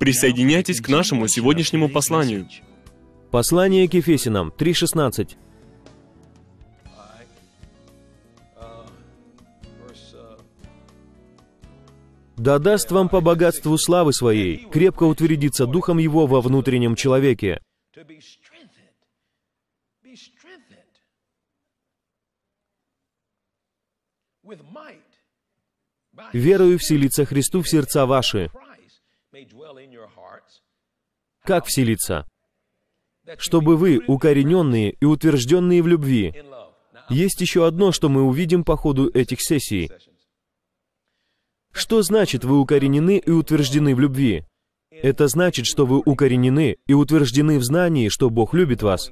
Присоединяйтесь к нашему сегодняшнему посланию. Послание к Ефесинам 3.16. «Да даст вам по богатству славы своей, крепко утвердится духом его во внутреннем человеке». Верую вселиться Христу в сердца ваши, как вселиться? Чтобы вы, укорененные и утвержденные в любви, есть еще одно, что мы увидим по ходу этих сессий. Что значит «вы укоренены и утверждены в любви»? Это значит, что вы укоренены и утверждены в знании, что Бог любит вас.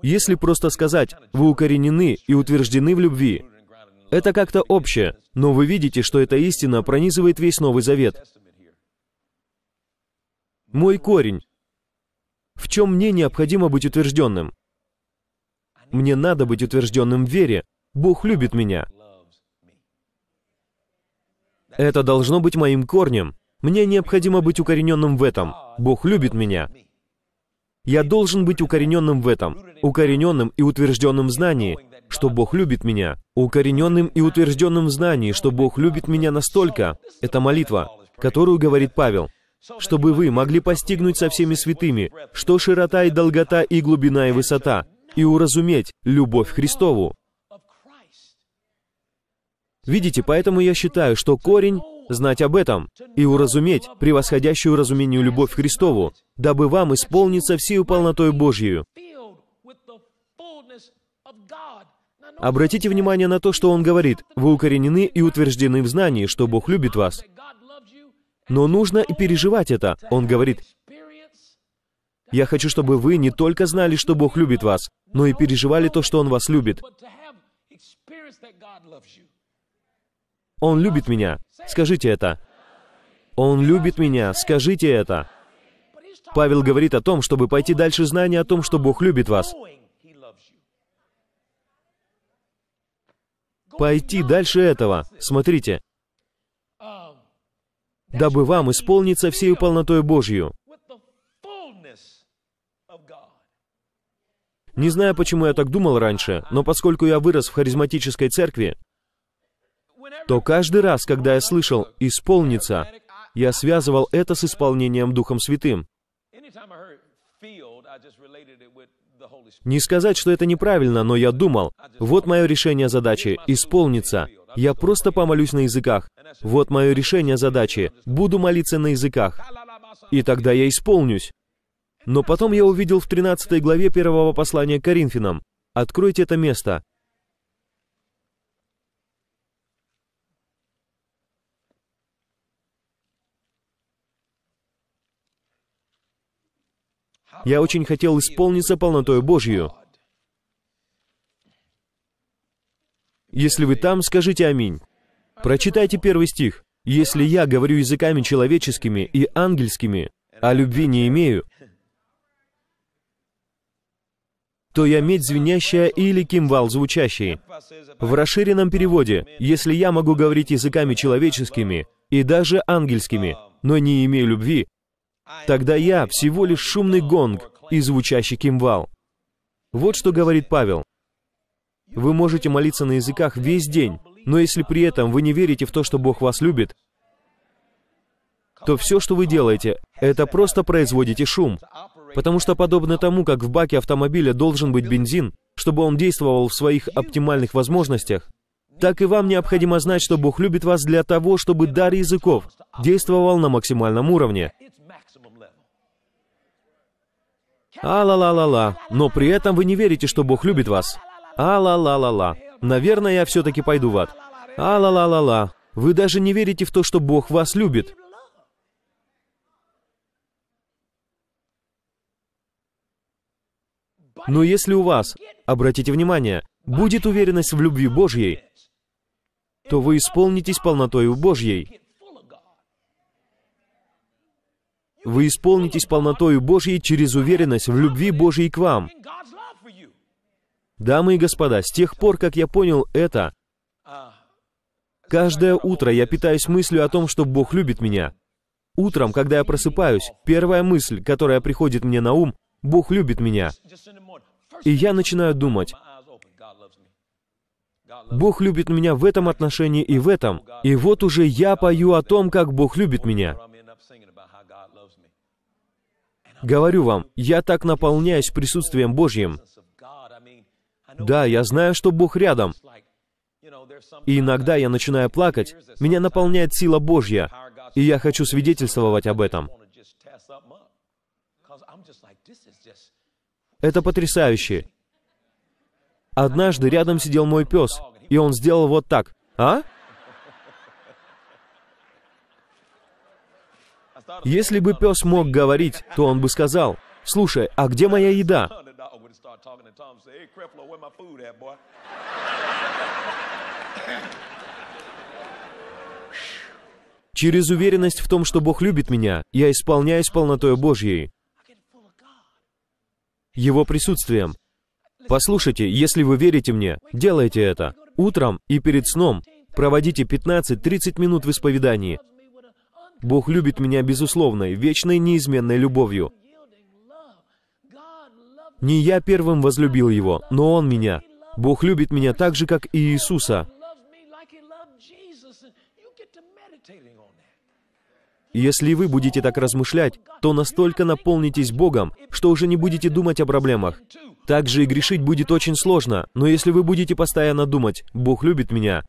Если просто сказать «вы укоренены и утверждены в любви», это как-то общее, но вы видите, что эта истина пронизывает весь Новый Завет. Мой корень. В чем мне необходимо быть утвержденным? Мне надо быть утвержденным в вере. Бог любит меня. Это должно быть моим корнем. Мне необходимо быть укорененным в этом. Бог любит меня. Я должен быть укорененным в этом, укорененным и утвержденным в знании, что Бог любит меня, укорененным и утвержденным в знании, что Бог любит меня настолько. Это молитва, которую говорит Павел чтобы вы могли постигнуть со всеми святыми, что широта и долгота и глубина и высота, и уразуметь любовь Христову. Видите, поэтому я считаю, что корень — знать об этом и уразуметь превосходящую разумению любовь Христову, дабы вам исполниться всею полнотой Божью. Обратите внимание на то, что он говорит, «Вы укоренены и утверждены в знании, что Бог любит вас». Но нужно и переживать это. Он говорит, «Я хочу, чтобы вы не только знали, что Бог любит вас, но и переживали то, что Он вас любит». Он любит меня. Скажите это. Он любит меня. Скажите это. Павел говорит о том, чтобы пойти дальше знания о том, что Бог любит вас. Пойти дальше этого. Смотрите, дабы вам исполниться всею полнотой Божью. Не знаю, почему я так думал раньше, но поскольку я вырос в харизматической церкви, то каждый раз, когда я слышал "исполниться", я связывал это с исполнением Духом Святым. Не сказать, что это неправильно, но я думал, вот мое решение задачи — исполниться. Я просто помолюсь на языках. Вот мое решение задачи. Буду молиться на языках. И тогда я исполнюсь. Но потом я увидел в 13 главе первого послания к Коринфянам. Откройте это место. Я очень хотел исполниться полнотой Божью. Если вы там, скажите «Аминь». Прочитайте первый стих. «Если я говорю языками человеческими и ангельскими, а любви не имею, то я медь звенящая или кимвал звучащий. В расширенном переводе, если я могу говорить языками человеческими и даже ангельскими, но не имею любви, тогда я всего лишь шумный гонг и звучащий кимвал. Вот что говорит Павел. Вы можете молиться на языках весь день, но если при этом вы не верите в то, что Бог вас любит, то все, что вы делаете, это просто производите шум. Потому что подобно тому, как в баке автомобиля должен быть бензин, чтобы он действовал в своих оптимальных возможностях, так и вам необходимо знать, что Бог любит вас для того, чтобы дар языков действовал на максимальном уровне. А-ла-ла-ла-ла. Но при этом вы не верите, что Бог любит вас. А-ла-ла-ла-ла. Наверное, я все-таки пойду в ад. А-ла-ла-ла-ла. Вы даже не верите в то, что Бог вас любит. Но если у вас, обратите внимание, будет уверенность в любви Божьей, то вы исполнитесь полнотою Божьей. Вы исполнитесь полнотою Божьей через уверенность в любви Божьей к вам. Дамы и господа, с тех пор, как я понял это, каждое утро я питаюсь мыслью о том, что Бог любит меня. Утром, когда я просыпаюсь, первая мысль, которая приходит мне на ум, Бог любит меня. И я начинаю думать, Бог любит меня в этом отношении и в этом. И вот уже я пою о том, как Бог любит меня. Говорю вам, я так наполняюсь присутствием Божьим. Да, я знаю, что Бог рядом. И иногда я начинаю плакать, меня наполняет сила Божья, и я хочу свидетельствовать об этом. Это потрясающе. Однажды рядом сидел мой пес, и он сделал вот так. А? Если бы пес мог говорить, то он бы сказал, «Слушай, а где моя еда?» out talking in tongues and say, hey, Creflo, where my food at, boy? Через уверенность в том, что Бог любит меня, я исполняюсь полнотой Божьей, Его присутствием. Послушайте, если вы верите мне, делайте это. Утром и перед сном проводите 15-30 минут в исповедании. Бог любит меня безусловной, вечной, неизменной любовью. Не я первым возлюбил его, но он меня. Бог любит меня так же, как и Иисуса. Если вы будете так размышлять, то настолько наполнитесь Богом, что уже не будете думать о проблемах. Также и грешить будет очень сложно, но если вы будете постоянно думать «Бог любит меня»,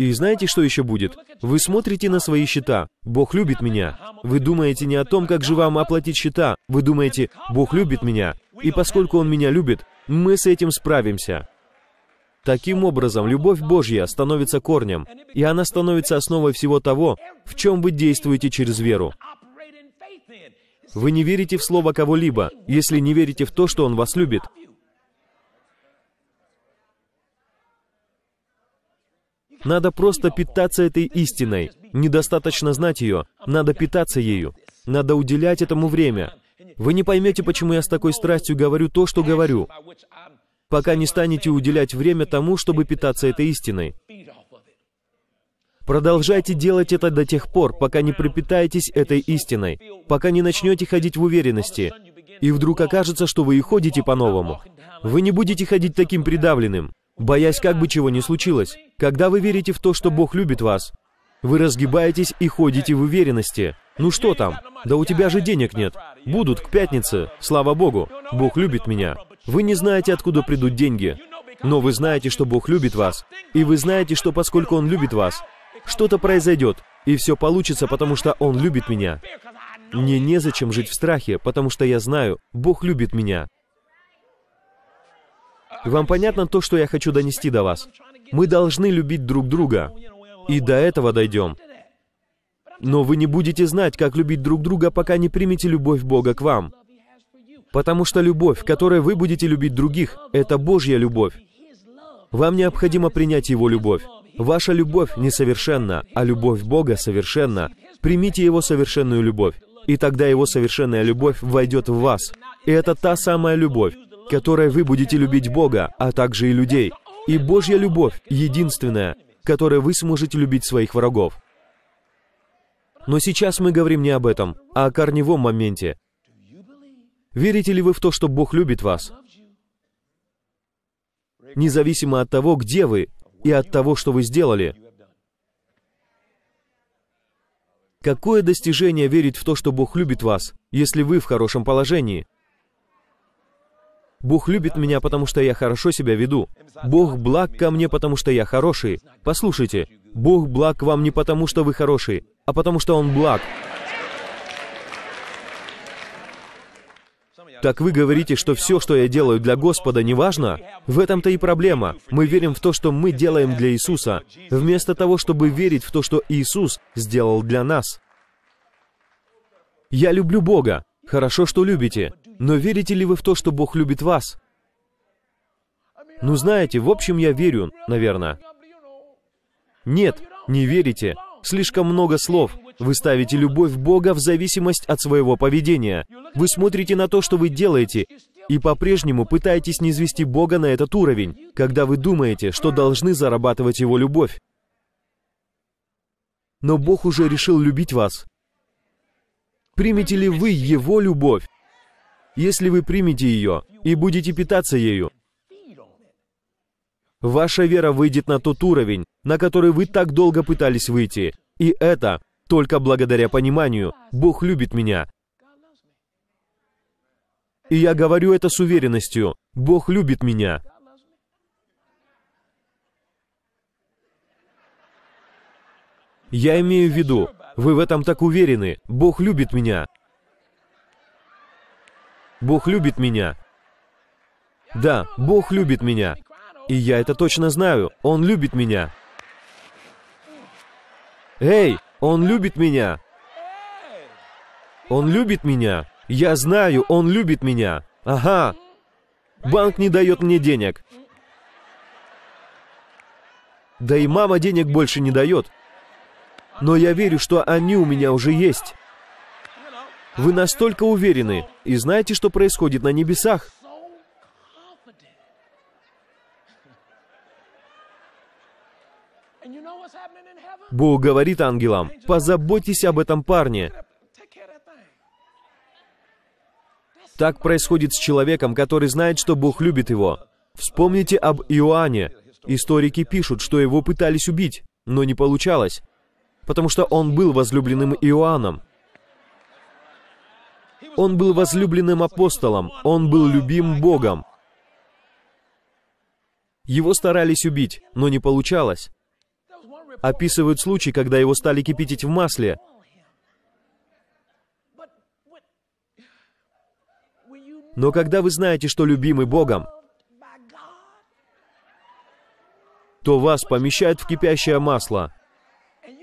и знаете, что еще будет? Вы смотрите на свои счета. Бог любит меня. Вы думаете не о том, как же вам оплатить счета. Вы думаете, Бог любит меня. И поскольку Он меня любит, мы с этим справимся. Таким образом, любовь Божья становится корнем, и она становится основой всего того, в чем вы действуете через веру. Вы не верите в слово кого-либо, если не верите в то, что он вас любит. Надо просто питаться этой истиной. Недостаточно знать ее, надо питаться ею. Надо уделять этому время. Вы не поймете, почему я с такой страстью говорю то, что говорю, пока не станете уделять время тому, чтобы питаться этой истиной. Продолжайте делать это до тех пор, пока не пропитаетесь этой истиной, пока не начнете ходить в уверенности, и вдруг окажется, что вы и ходите по-новому. Вы не будете ходить таким придавленным боясь, как бы чего ни случилось. Когда вы верите в то, что Бог любит вас, вы разгибаетесь и ходите в уверенности. Ну что там? Да у тебя же денег нет. Будут к пятнице, слава Богу. Бог любит меня. Вы не знаете, откуда придут деньги. Но вы знаете, что Бог любит вас. И вы знаете, что поскольку Он любит вас, что-то произойдет, и все получится, потому что Он любит меня. Мне незачем жить в страхе, потому что я знаю, Бог любит меня. Вам понятно то, что я хочу донести до вас? Мы должны любить друг друга. И до этого дойдем. Но вы не будете знать, как любить друг друга, пока не примете любовь Бога к вам. Потому что любовь, которой вы будете любить других, это Божья любовь. Вам необходимо принять Его любовь. Ваша любовь несовершенна, а любовь Бога совершенна. Примите Его совершенную любовь, и тогда Его совершенная любовь войдет в вас. И это та самая любовь, которой вы будете любить Бога, а также и людей. И Божья любовь единственная, которой вы сможете любить своих врагов. Но сейчас мы говорим не об этом, а о корневом моменте. Верите ли вы в то, что Бог любит вас? Независимо от того, где вы, и от того, что вы сделали. Какое достижение верить в то, что Бог любит вас, если вы в хорошем положении? Бог любит меня, потому что я хорошо себя веду. Бог благ ко мне, потому что я хороший. Послушайте, Бог благ вам не потому, что вы хорошие, а потому что Он благ. Так вы говорите, что все, что я делаю для Господа, не важно? В этом-то и проблема. Мы верим в то, что мы делаем для Иисуса, вместо того, чтобы верить в то, что Иисус сделал для нас. Я люблю Бога. Хорошо, что любите. Но верите ли вы в то, что Бог любит вас? Ну, знаете, в общем, я верю, наверное. Нет, не верите. Слишком много слов. Вы ставите любовь Бога в зависимость от своего поведения. Вы смотрите на то, что вы делаете, и по-прежнему пытаетесь низвести Бога на этот уровень, когда вы думаете, что должны зарабатывать Его любовь. Но Бог уже решил любить вас. Примете ли вы Его любовь? Если вы примете ее и будете питаться ею, ваша вера выйдет на тот уровень, на который вы так долго пытались выйти. И это только благодаря пониманию «Бог любит меня». И я говорю это с уверенностью. Бог любит меня. Я имею в виду, вы в этом так уверены. Бог любит меня. Бог любит меня. Да, Бог любит меня. И я это точно знаю. Он любит меня. Эй, он любит меня. Он любит меня. Я знаю, он любит меня. Ага. Банк не дает мне денег. Да и мама денег больше не дает. Но я верю, что они у меня уже есть. Вы настолько уверены и знаете, что происходит на небесах. Бог говорит ангелам, позаботьтесь об этом парне. Так происходит с человеком, который знает, что Бог любит его. Вспомните об Иоанне. Историки пишут, что его пытались убить, но не получалось, потому что он был возлюбленным Иоанном. Он был возлюбленным апостолом, он был любим Богом. Его старались убить, но не получалось. Описывают случай, когда его стали кипятить в масле. Но когда вы знаете, что любимый Богом, то вас помещают в кипящее масло.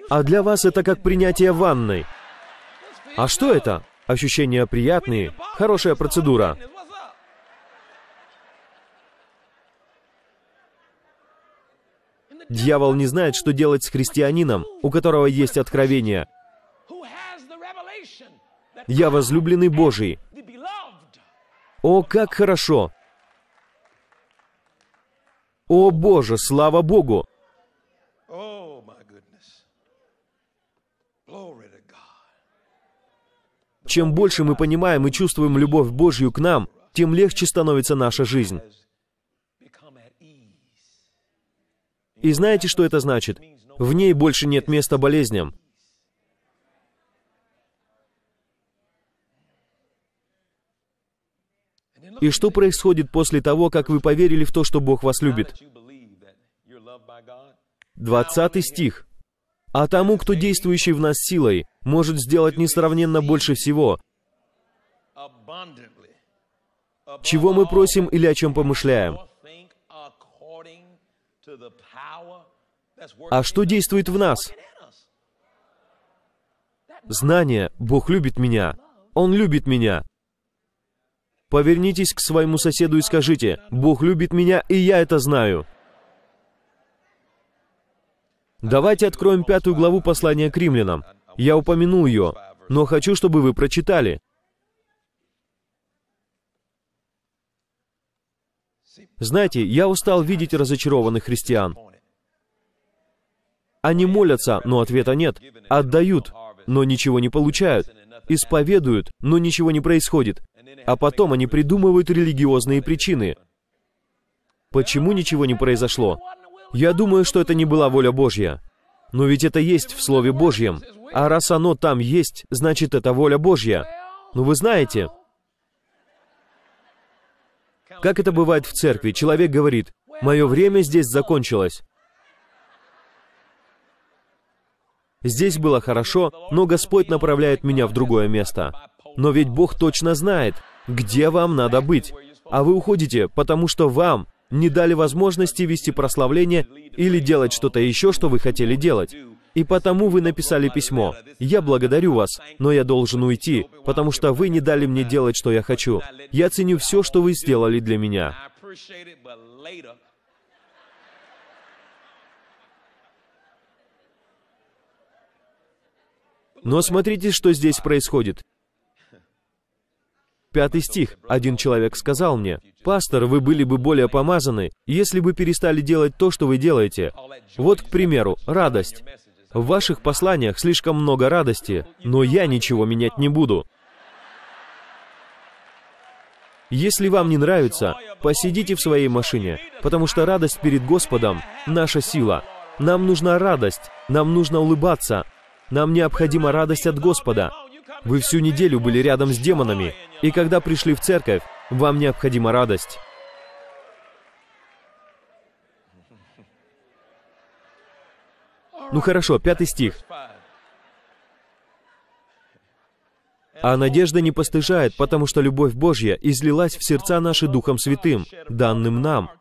А для вас это как принятие ванны. А что это? Ощущения приятные, хорошая процедура. Дьявол не знает, что делать с христианином, у которого есть откровение. Я возлюбленный Божий. О, как хорошо! О Боже, слава Богу! Чем больше мы понимаем и чувствуем любовь Божью к нам, тем легче становится наша жизнь. И знаете, что это значит? В ней больше нет места болезням. И что происходит после того, как вы поверили в то, что Бог вас любит? 20 стих а тому, кто действующий в нас силой, может сделать несравненно больше всего, чего мы просим или о чем помышляем. А что действует в нас? Знание «Бог любит меня», «Он любит меня». Повернитесь к своему соседу и скажите «Бог любит меня, и я это знаю». Давайте откроем пятую главу послания к римлянам. Я упомянул ее, но хочу, чтобы вы прочитали. Знаете, я устал видеть разочарованных христиан. Они молятся, но ответа нет. Отдают, но ничего не получают. Исповедуют, но ничего не происходит. А потом они придумывают религиозные причины. Почему ничего не произошло? Я думаю, что это не была воля Божья. Но ведь это есть в Слове Божьем. А раз оно там есть, значит, это воля Божья. Ну вы знаете, как это бывает в церкви, человек говорит, «Мое время здесь закончилось». Здесь было хорошо, но Господь направляет меня в другое место. Но ведь Бог точно знает, где вам надо быть. А вы уходите, потому что вам не дали возможности вести прославление или делать что-то еще, что вы хотели делать. И потому вы написали письмо. Я благодарю вас, но я должен уйти, потому что вы не дали мне делать, что я хочу. Я ценю все, что вы сделали для меня. Но смотрите, что здесь происходит. Пятый стих. «Один человек сказал мне, «Пастор, вы были бы более помазаны, если бы перестали делать то, что вы делаете». Вот, к примеру, радость. В ваших посланиях слишком много радости, но я ничего менять не буду. Если вам не нравится, посидите в своей машине, потому что радость перед Господом – наша сила. Нам нужна радость, нам нужно улыбаться, нам необходима радость от Господа. Вы всю неделю были рядом с демонами, и когда пришли в церковь, вам необходима радость. Ну хорошо, пятый стих. «А надежда не постыжает, потому что любовь Божья излилась в сердца наши Духом Святым, данным нам».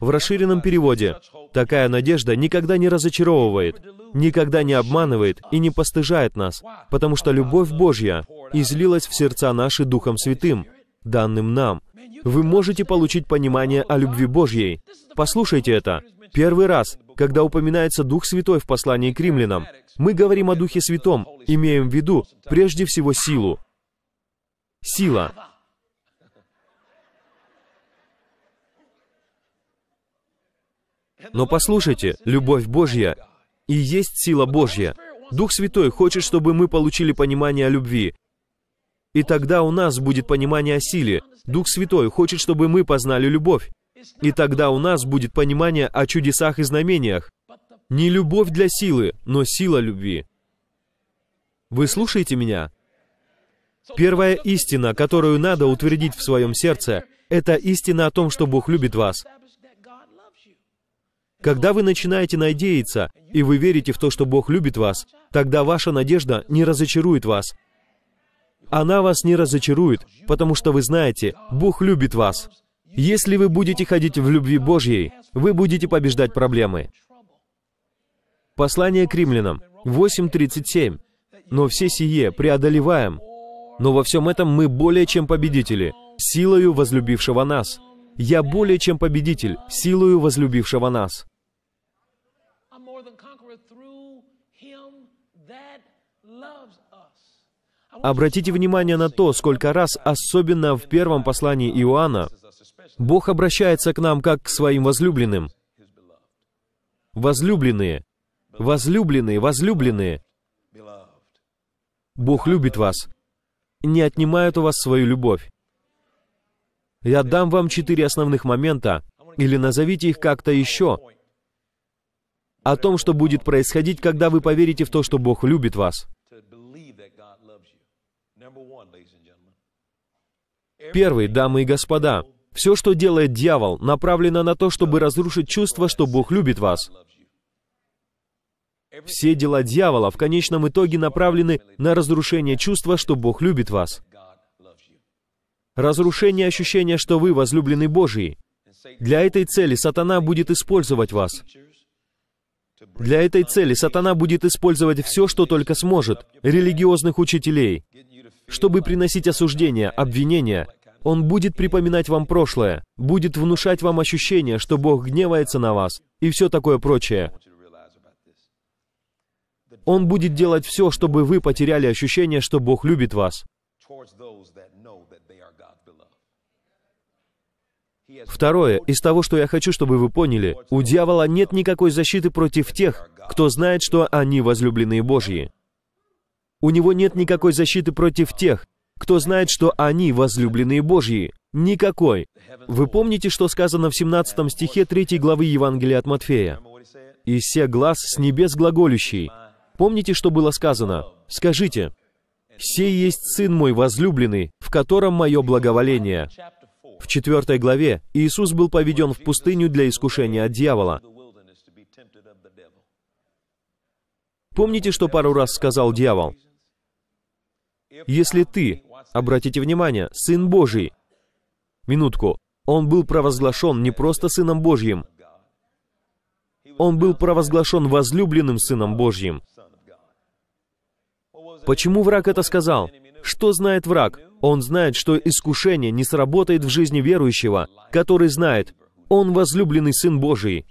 В расширенном переводе «Такая надежда никогда не разочаровывает, никогда не обманывает и не постыжает нас, потому что любовь Божья излилась в сердца наши Духом Святым, данным нам. Вы можете получить понимание о любви Божьей. Послушайте это. Первый раз, когда упоминается Дух Святой в послании к римлянам, мы говорим о Духе Святом, имеем в виду прежде всего силу. Сила. Но послушайте, любовь Божья и есть сила Божья. Дух Святой хочет, чтобы мы получили понимание о любви. И тогда у нас будет понимание о силе. Дух Святой хочет, чтобы мы познали любовь. И тогда у нас будет понимание о чудесах и знамениях. Не любовь для силы, но сила любви. Вы слушаете меня? Первая истина, которую надо утвердить в своем сердце, это истина о том, что Бог любит вас – когда вы начинаете надеяться, и вы верите в то, что Бог любит вас, тогда ваша надежда не разочарует вас. Она вас не разочарует, потому что вы знаете, Бог любит вас. Если вы будете ходить в любви Божьей, вы будете побеждать проблемы. Послание к римлянам 8.37. «Но все сие преодолеваем, но во всем этом мы более чем победители, силою возлюбившего нас». «Я более чем победитель, силою возлюбившего нас». Обратите внимание на то, сколько раз, особенно в первом послании Иоанна, Бог обращается к нам как к своим возлюбленным. Возлюбленные, возлюбленные, возлюбленные. Бог любит вас. Не отнимает у вас свою любовь. Я дам вам четыре основных момента, или назовите их как-то еще, о том, что будет происходить, когда вы поверите в то, что Бог любит вас. Первый, дамы и господа, все, что делает дьявол, направлено на то, чтобы разрушить чувство, что Бог любит вас. Все дела дьявола в конечном итоге направлены на разрушение чувства, что Бог любит вас. Разрушение ощущения, что вы возлюблены Божьи. Для этой цели сатана будет использовать вас. Для этой цели сатана будет использовать все, что только сможет, религиозных учителей. Чтобы приносить осуждение, обвинения, он будет припоминать вам прошлое, будет внушать вам ощущение, что Бог гневается на вас и все такое прочее. Он будет делать все, чтобы вы потеряли ощущение, что Бог любит вас. Второе, из того, что я хочу, чтобы вы поняли, у дьявола нет никакой защиты против тех, кто знает, что они возлюбленные Божьи. У него нет никакой защиты против тех, кто знает, что они возлюбленные Божьи. Никакой. Вы помните, что сказано в 17 стихе 3 главы Евангелия от Матфея? «И се глаз с небес глаголющий». Помните, что было сказано? «Скажите, «Сей есть Сын мой возлюбленный, в котором мое благоволение». В четвертой главе Иисус был поведен в пустыню для искушения от дьявола. Помните, что пару раз сказал дьявол? «Если ты, обратите внимание, Сын Божий...» Минутку. Он был провозглашен не просто Сыном Божьим, он был провозглашен возлюбленным Сыном Божьим. Почему враг это сказал? Что знает враг? Он знает, что искушение не сработает в жизни верующего, который знает, он возлюбленный Сын Божий.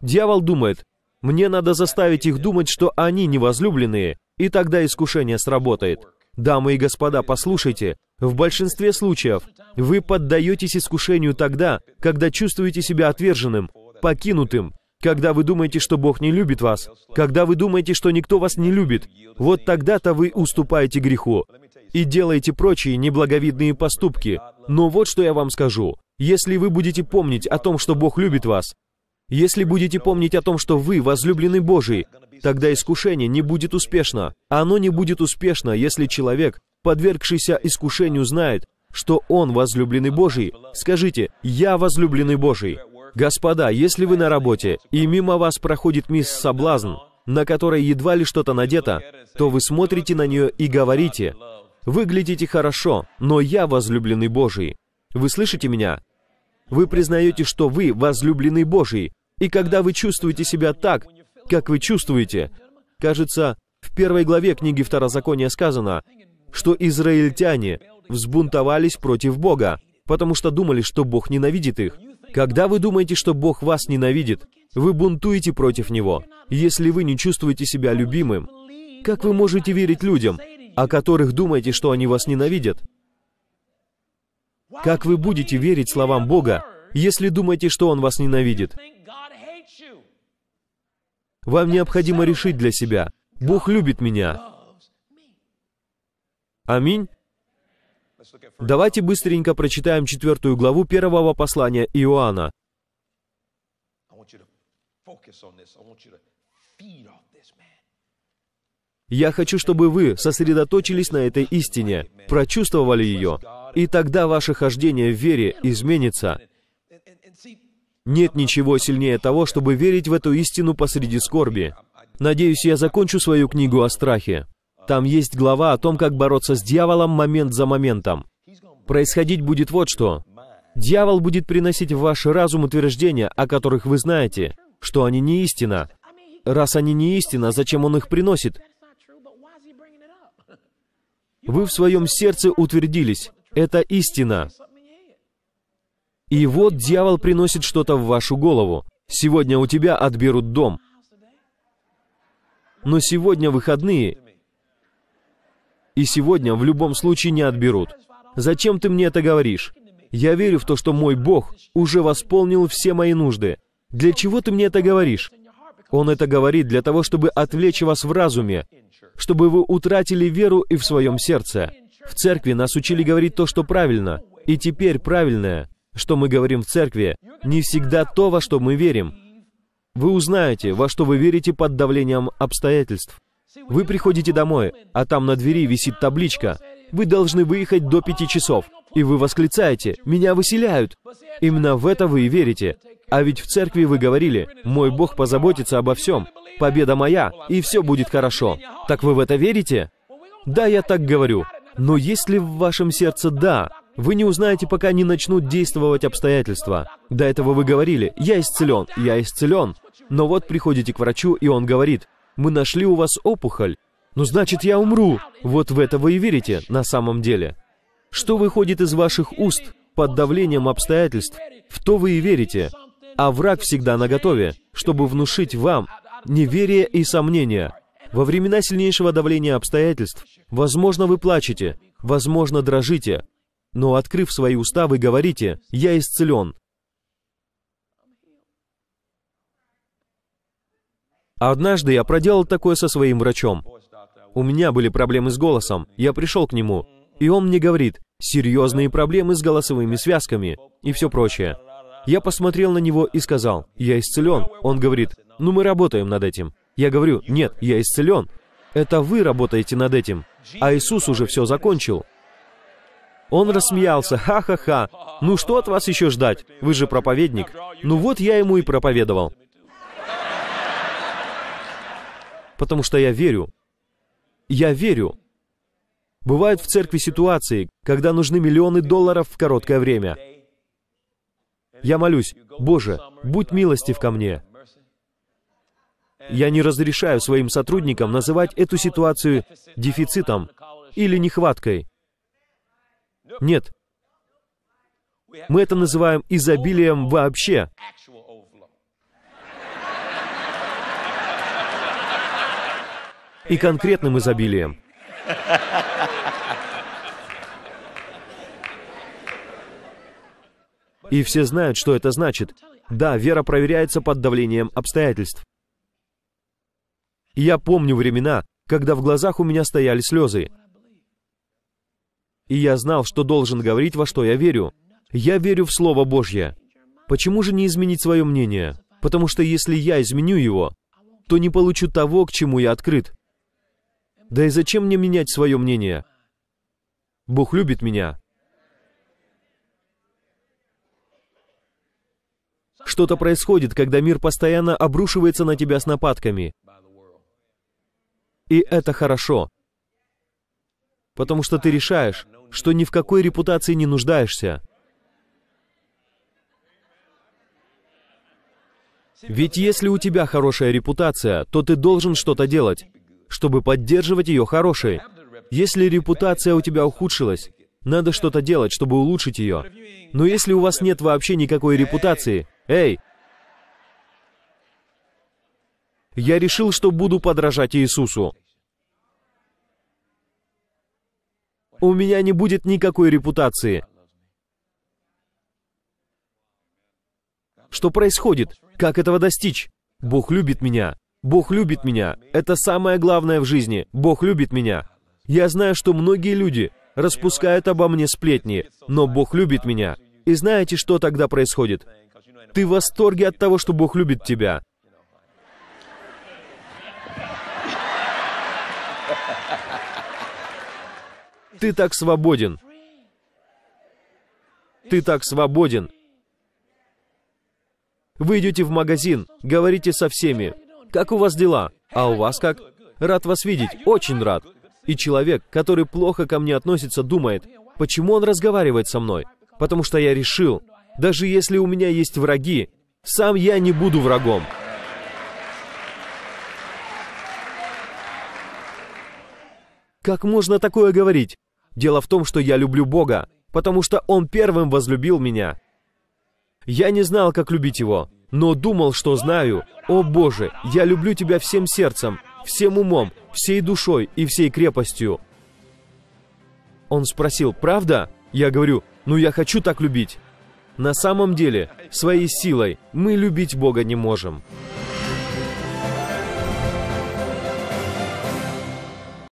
Дьявол думает, мне надо заставить их думать, что они невозлюбленные, и тогда искушение сработает. Дамы и господа, послушайте, в большинстве случаев вы поддаетесь искушению тогда, когда чувствуете себя отверженным, покинутым, когда вы думаете, что Бог не любит вас, когда вы думаете, что никто вас не любит, вот тогда-то вы уступаете греху и делаете прочие неблаговидные поступки. Но вот что я вам скажу. Если вы будете помнить о том, что Бог любит вас, если будете помнить о том, что вы возлюблены Божий, тогда искушение не будет успешно. Оно не будет успешно, если человек, подвергшийся искушению, знает, что он возлюбленный Божий. Скажите, «Я возлюбленный Божий». Господа, если вы на работе, и мимо вас проходит мисс Соблазн, на которой едва ли что-то надето, то вы смотрите на нее и говорите, Выглядите хорошо, но я возлюбленный Божий. Вы слышите меня? Вы признаете, что вы возлюбленный Божий. И когда вы чувствуете себя так, как вы чувствуете, кажется, в первой главе книги Второзакония сказано, что израильтяне взбунтовались против Бога, потому что думали, что Бог ненавидит их. Когда вы думаете, что Бог вас ненавидит, вы бунтуете против Него. Если вы не чувствуете себя любимым, как вы можете верить людям, о которых думаете, что они вас ненавидят? Как вы будете верить словам Бога, если думаете, что Он вас ненавидит? Вам необходимо решить для себя, Бог любит меня. Аминь. Давайте быстренько прочитаем четвертую главу первого послания Иоанна. Я хочу, чтобы вы сосредоточились на этой истине, прочувствовали ее, и тогда ваше хождение в вере изменится. Нет ничего сильнее того, чтобы верить в эту истину посреди скорби. Надеюсь, я закончу свою книгу о страхе. Там есть глава о том, как бороться с дьяволом момент за моментом. Происходить будет вот что. Дьявол будет приносить в ваш разум утверждения, о которых вы знаете, что они не истина. Раз они не истина, зачем он их приносит? Вы в своем сердце утвердились. Это истина. И вот дьявол приносит что-то в вашу голову. Сегодня у тебя отберут дом. Но сегодня выходные. И сегодня в любом случае не отберут. Зачем ты мне это говоришь? Я верю в то, что мой Бог уже восполнил все мои нужды. Для чего ты мне это говоришь? Он это говорит для того, чтобы отвлечь вас в разуме, чтобы вы утратили веру и в своем сердце. В церкви нас учили говорить то, что правильно, и теперь правильное, что мы говорим в церкви, не всегда то, во что мы верим. Вы узнаете, во что вы верите под давлением обстоятельств. Вы приходите домой, а там на двери висит табличка «Вы должны выехать до пяти часов». И вы восклицаете «Меня выселяют». Именно в это вы и верите. А ведь в церкви вы говорили, мой Бог позаботится обо всем, победа моя, и все будет хорошо. Так вы в это верите? Да, я так говорю. Но если в вашем сердце «да», вы не узнаете, пока не начнут действовать обстоятельства. До этого вы говорили, я исцелен, я исцелен. Но вот приходите к врачу, и он говорит, мы нашли у вас опухоль. Ну значит, я умру. Вот в это вы и верите на самом деле. Что выходит из ваших уст под давлением обстоятельств, в то вы и верите. А враг всегда наготове, чтобы внушить вам неверие и сомнения. Во времена сильнейшего давления обстоятельств, возможно, вы плачете, возможно, дрожите, но, открыв свои уста, вы говорите «Я исцелен». Однажды я проделал такое со своим врачом. У меня были проблемы с голосом, я пришел к нему, и он мне говорит «Серьезные проблемы с голосовыми связками» и все прочее. Я посмотрел на него и сказал, «Я исцелен». Он говорит, «Ну мы работаем над этим». Я говорю, «Нет, я исцелен». Это вы работаете над этим, а Иисус уже все закончил. Он рассмеялся, ха-ха-ха. Ну что от вас еще ждать? Вы же проповедник. Ну вот я ему и проповедовал. Потому что я верю. Я верю. Бывают в церкви ситуации, когда нужны миллионы долларов в короткое время. Я молюсь, «Боже, будь милостив ко мне». Я не разрешаю своим сотрудникам называть эту ситуацию дефицитом или нехваткой. Нет. Мы это называем изобилием вообще. И конкретным изобилием. И все знают, что это значит. Да, вера проверяется под давлением обстоятельств. Я помню времена, когда в глазах у меня стояли слезы. И я знал, что должен говорить, во что я верю. Я верю в Слово Божье. Почему же не изменить свое мнение? Потому что если я изменю его, то не получу того, к чему я открыт. Да и зачем мне менять свое мнение? Бог любит меня. Что-то происходит, когда мир постоянно обрушивается на тебя с нападками. И это хорошо. Потому что ты решаешь, что ни в какой репутации не нуждаешься. Ведь если у тебя хорошая репутация, то ты должен что-то делать, чтобы поддерживать ее хорошей. Если репутация у тебя ухудшилась, надо что-то делать, чтобы улучшить ее. Но если у вас нет вообще никакой репутации, Эй!» Я решил, что буду подражать Иисусу. У меня не будет никакой репутации. Что происходит? Как этого достичь? Бог любит меня. Бог любит меня. Это самое главное в жизни. Бог любит меня. Я знаю, что многие люди распускают обо мне сплетни, но Бог любит меня. И знаете, что тогда происходит? Ты в восторге от того, что Бог любит тебя. Ты так свободен. Ты так свободен. Вы идете в магазин, говорите со всеми. Как у вас дела? А у вас как? Рад вас видеть, очень рад. И человек, который плохо ко мне относится, думает, почему он разговаривает со мной? Потому что я решил, даже если у меня есть враги, сам я не буду врагом. Как можно такое говорить? Дело в том, что я люблю Бога, потому что Он первым возлюбил меня. Я не знал, как любить Его, но думал, что знаю. О Боже, я люблю Тебя всем сердцем, всем умом, всей душой и всей крепостью. Он спросил, правда? Я говорю, ну я хочу так любить. На самом деле, своей силой мы любить Бога не можем.